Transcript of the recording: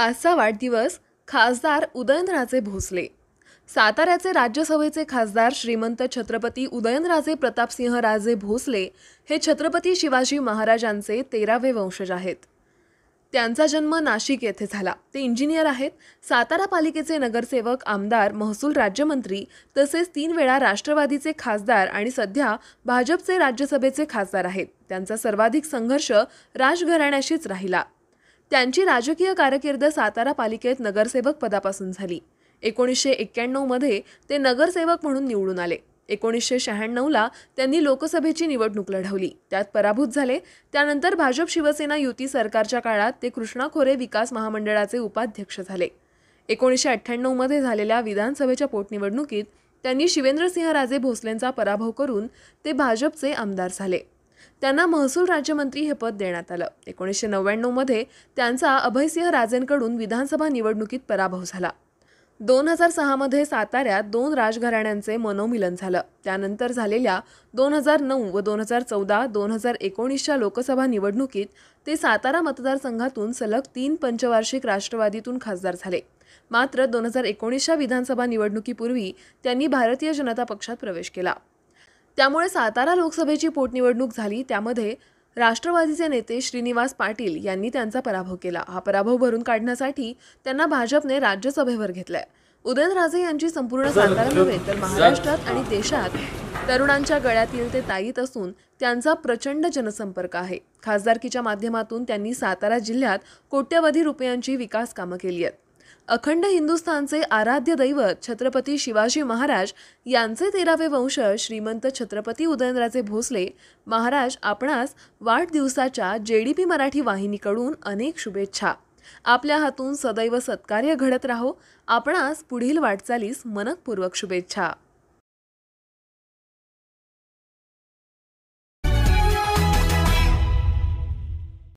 आजचा वाढदिवस खासदार उदयनराजे भोसले साताऱ्याचे राज्यसभेचे खासदार श्रीमंत छत्रपती उदयनराजे प्रतापसिंह राजे भोसले हे छत्रपती शिवाजी महाराजांचे तेरावे वंशज आहेत त्यांचा जन्म नाशिक येथे झाला ते इंजिनियर आहेत सातारा पालिकेचे नगरसेवक आमदार महसूल राज्यमंत्री तसेच तीन वेळा राष्ट्रवादीचे खासदार आणि सध्या भाजपचे राज्यसभेचे खासदार आहेत त्यांचा सर्वाधिक संघर्ष राजघराण्याशीच राहिला त्यांची राजकीय कारकीर्द सातारा पालिकेत नगरसेवक पदापासून झाली एकोणीसशे एक्क्याण्णवमध्ये ते नगरसेवक म्हणून निवडून आले एकोणीसशे शहाण्णवला त्यांनी लोकसभेची निवडणूक लढवली त्यात पराभूत झाले त्यानंतर भाजप शिवसेना युती सरकारच्या काळात ते कृष्णा खोरे विकास महामंडळाचे उपाध्यक्ष झाले एकोणीसशे अठ्ठ्याण्णवमध्ये झालेल्या विधानसभेच्या पोटनिवडणुकीत त्यांनी शिवेंद्रसिंह राजे भोसलेंचा पराभव करून ते भाजपचे आमदार झाले त्यांना महसूल राज्यमंत्री हे पद देण्यात आलं एकोणीसशे नव्याण्णवमध्ये त्यांचा अभयसिंह राजेंकडून विधानसभा निवडणुकीत पराभव झाला दोन हजार सहामध्ये साताऱ्यात दोन राजघराण्यांचे मनोमिलन झालं त्यानंतर झालेल्या दोन हजार नऊ व दोन हजार चौदा दोन हजार एकोणीसच्या लोकसभा निवडणुकीत ते सातारा मतदारसंघातून सलग तीन पंचवार्षिक राष्ट्रवादीतून खासदार झाले मात्र दोन हजार एकोणीसच्या विधानसभा निवडणुकीपूर्वी त्यांनी भारतीय जनता पक्षात प्रवेश केला त्यामुळे सातारा लोकसभेची पोटनिवडणूक झाली त्यामध्ये राष्ट्रवादीचे नेते श्रीनिवास पाटील यांनी त्यांचा पराभव केला हा पराभव भरून काढण्यासाठी त्यांना भाजपने राज्यसभेवर घेतलाय उदयनराजे यांची संपूर्ण सातारा नव्हे तर महाराष्ट्रात आणि देशात तरुणांच्या गळ्यातील ते ताईत असून त्यांचा प्रचंड जनसंपर्क आहे खासदारकीच्या माध्यमातून त्यांनी सातारा जिल्ह्यात कोट्यवधी रुपयांची विकास कामं केली आहेत अखंड हिंदुस्थानचे आराध्य दैवत छत्रपती शिवाजी महाराज यांचे तेरावे वंश श्रीमंत छत्रपती उदयनराजे भोसले महाराज आपणास वाढदिवसाच्या जे डी पी मराठी वाहिनीकडून अनेक शुभेच्छा आपल्या हातून सदैव सत्कार्य घडत राहो आपणास पुढील वाटचालीस मनकपूर्वक शुभेच्छा